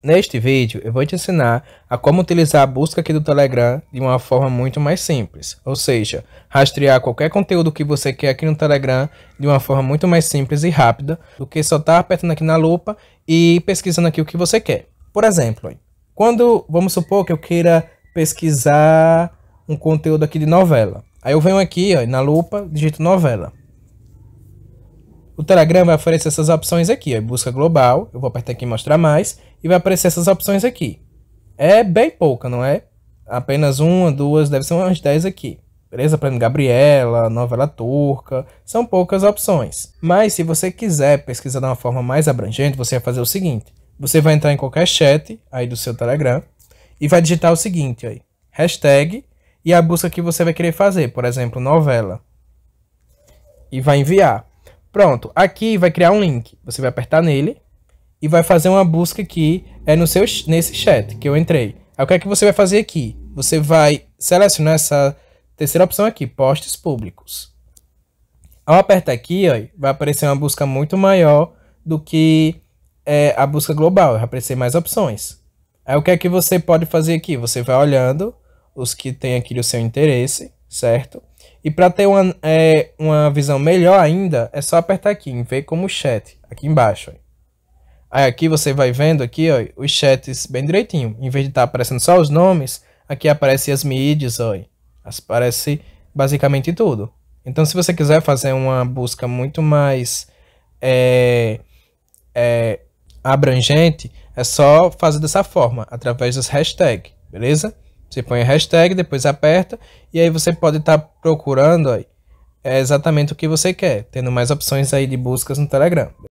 Neste vídeo eu vou te ensinar a como utilizar a busca aqui do Telegram de uma forma muito mais simples, ou seja, rastrear qualquer conteúdo que você quer aqui no Telegram de uma forma muito mais simples e rápida do que só estar tá apertando aqui na lupa e pesquisando aqui o que você quer. Por exemplo, quando vamos supor que eu queira pesquisar um conteúdo aqui de novela, aí eu venho aqui ó, na lupa, digito novela. O Telegram vai oferecer essas opções aqui, ó, busca global, eu vou apertar aqui mostrar mais, e vai aparecer essas opções aqui. É bem pouca, não é? Apenas uma, duas, deve ser umas 10 aqui. Beleza? Aprendo Gabriela, novela turca, são poucas opções. Mas se você quiser pesquisar de uma forma mais abrangente, você vai fazer o seguinte. Você vai entrar em qualquer chat aí do seu Telegram e vai digitar o seguinte aí. Hashtag e a busca que você vai querer fazer, por exemplo, novela. E vai enviar. Pronto, aqui vai criar um link. Você vai apertar nele e vai fazer uma busca aqui é no seu, nesse chat que eu entrei. Aí o que é que você vai fazer aqui? Você vai selecionar essa terceira opção aqui, posts públicos. Ao apertar aqui, ó, vai aparecer uma busca muito maior do que é, a busca global. Vai aparecer mais opções. Aí o que é que você pode fazer aqui? Você vai olhando os que tem aqui do seu interesse, certo? E para ter uma, é, uma visão melhor ainda, é só apertar aqui em ver como chat, aqui embaixo. Aí aqui você vai vendo aqui ó, os chats bem direitinho. Em vez de estar tá aparecendo só os nomes, aqui aparecem as mídias, ó, aparece basicamente tudo. Então se você quiser fazer uma busca muito mais é, é, abrangente, é só fazer dessa forma, através das hashtags, beleza? Você põe a hashtag, depois aperta, e aí você pode estar tá procurando é exatamente o que você quer, tendo mais opções aí de buscas no Telegram.